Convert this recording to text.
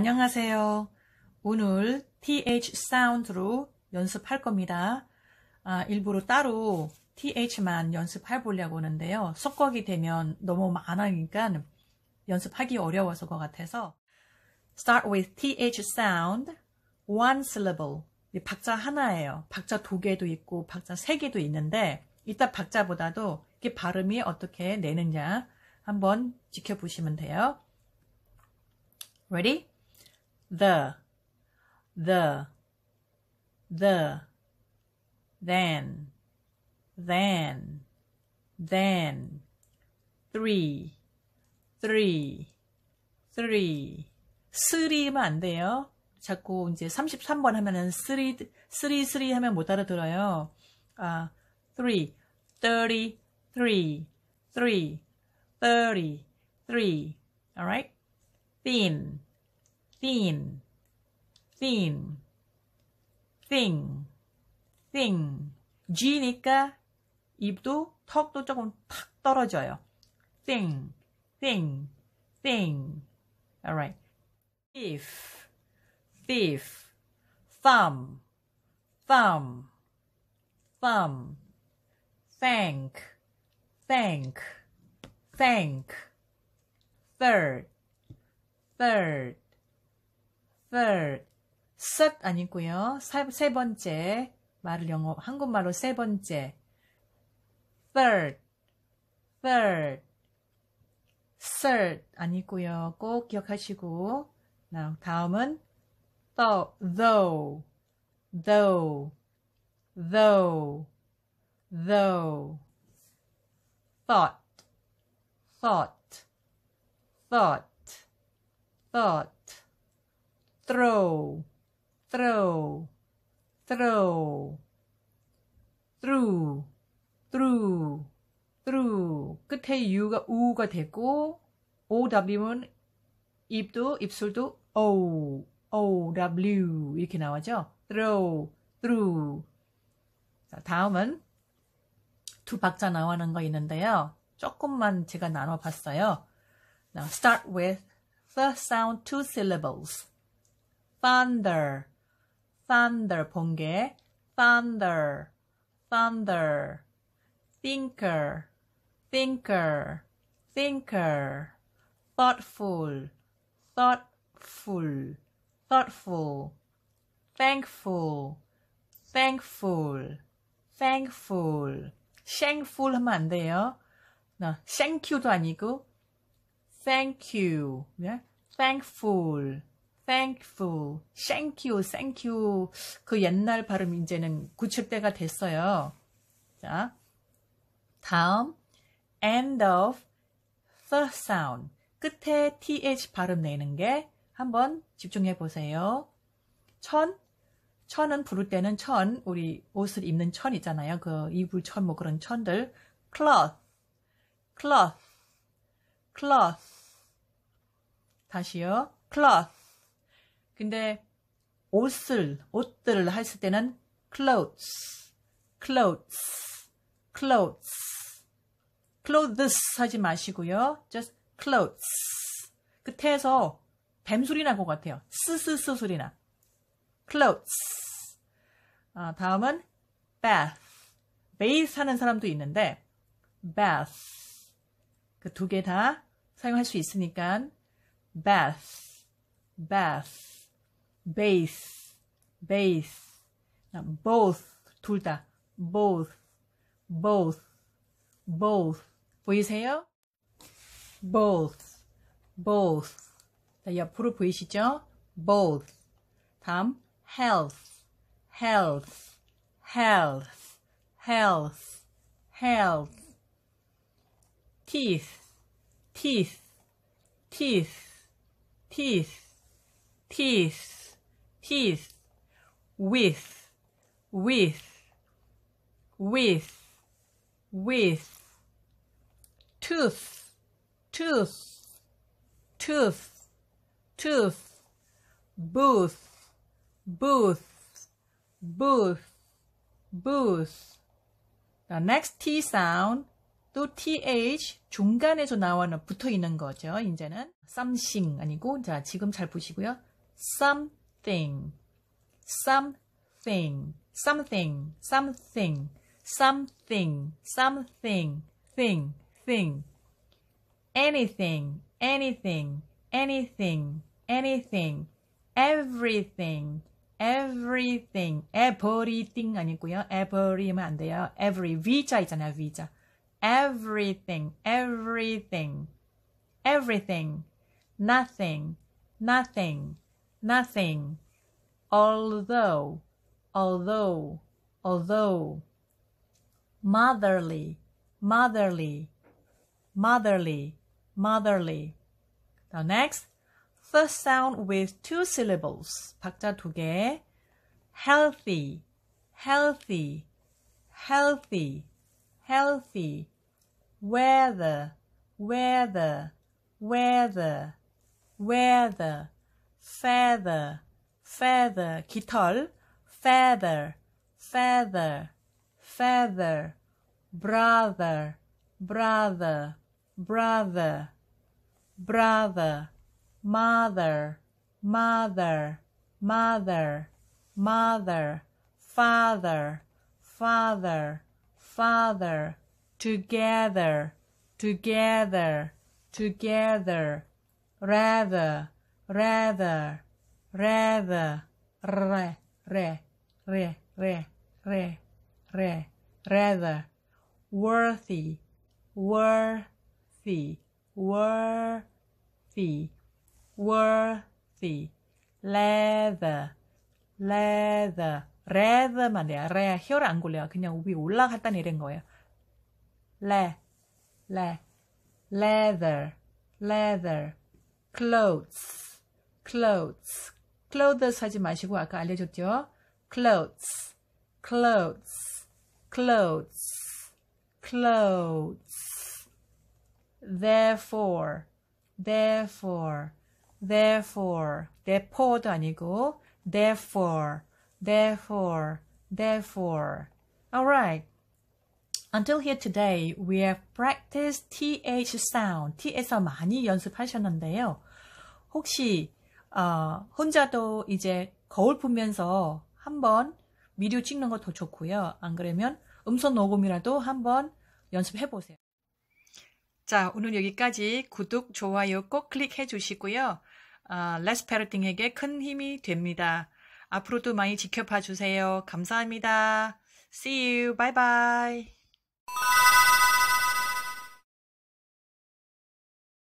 안녕하세요. 오늘 th 사운드로 연습할 겁니다. 아, 일부러 따로 th만 연습해 보려고 하는데요. 속곡이 되면 너무 많으니까 연습하기 어려워서 것 같아서 start with th sound one syllable 박자 하나예요. 박자 두 개도 있고 박자 세 개도 있는데 이따 박자보다도 이게 발음이 어떻게 내느냐 한번 지켜보시면 돼요. Ready? the, the, the, then, then, then, three, three, three. 쓰리면 안 돼요. 자꾸 이제 33번 하면은 쓰리, 쓰리, 쓰리 하면 못 알아들어요. 아, three, thirty, three, three, thirty, three. Alright? thin, thin, thin, thing, thing. G니까 입도 턱도 조금 탁 떨어져요. thing, thing, thing. Alright. thief, thief, thumb, thumb, thumb. thank, thank, thank. third, third. third. third 아니고요. 세, 번째 말을 영어 한국말로 세 번째 third, third, third 아니고요. 꼭 기억하시고 다음은 though, though, though, though, though, thought, thought, thought, thought. throw, throw, throw, through, through, through. 끝에 u가 u가 되고 ow면 입도 입술도 o, o, w 이렇게 나오죠. throw, through. 자, 다음은 두 박자 나오는 거 있는데요. 조금만 제가 나눠봤어요. Now start with the sound two syllables. thunder, thunder 번개, thunder, thunder, thinker, thinker, thinker, thoughtful, thoughtful, thoughtful, thankful, thankful, thankful, s h a n k f u l 하면 안 돼요. thank you도 아니고 thank you, thankful. thankful, thank you, thank you. 그 옛날 발음 이제는 굳힐 때가 됐어요. 자, 다음 end of t h i sound. 끝에 th 발음 내는 게 한번 집중해 보세요. 천, 천은 부를 때는 천, 우리 옷을 입는 천 있잖아요. 그 이불 천, 뭐 그런 천들. cloth, cloth, cloth. 다시요. cloth. 근데 옷을 옷들을 했을 때는 clothes, clothes, clothes, clothes 하지 마시고요. just clothes. 끝에서 뱀소리 날것 같아요. 스스스 소리나. clothes. 아, 다음은 bath. 베이스 하는 사람도 있는데 bath. 그 두 개 다 사용할 수 있으니까 bath, bath. base, base. both, 둘 다. both, both, both. 보이세요? both, both. 자, 옆으로 보이시죠? both. 다음, health, health, health, health, health. teeth, teeth, teeth, teeth, teeth. his, with, with, with, with, tooth, tooth, tooth, tooth, booth, booth, booth, booth. The next T sound. 또 th 중간에서 나와는 붙어 있는 거죠. 이제는 something 아니고 자 지금 잘 보시고요. some Thing, something, something, something, something, something, thing, thing, anything, anything, anything, anything, everything, everything, everything 아니고요. every면 안 돼요. every V자 있잖아요. V자. everything, everything, everything, nothing, nothing nothing, although, although, although, motherly, motherly, motherly, motherly. Now next, first sound with two syllables, 박자 두 개, healthy, healthy, healthy, healthy, weather, weather, weather, weather feather, feather, 깃털, feather, feather, feather, brother, brother, brother, brother, mother, mother, mother, mother, father, father, father, together, together, together, rather, rather, rather, re, re, re, re, re, re, rather, worthy, worthy, worthy, worthy, leather, leather, leather만 돼요. 레, 혀를 안 골려요. 그냥 위에 올라갔다는 이런 거예요. 레, 레, leather, leather, clothes, clothes. clothes 하지 마시고 아까 알려줬죠? clothes, clothes, clothes, clothes. therefore, therefore, therefore, therefore도 아니고 therefore, therefore, therefore. Alright. Until here today, we have practiced th sound. t에서 많이 연습하셨는데요. 혹시 어, 혼자도 이제 거울 보면서 한번 미디오 찍는 것도 좋고요. 안 그러면 음성 녹음이라도 한번 연습해 보세요. 자, 오늘 여기까지 구독, 좋아요 꼭 클릭해 주시고요. 레스페르팅에게 아, 큰 힘이 됩니다. 앞으로도 많이 지켜봐 주세요. 감사합니다. See you. Bye bye.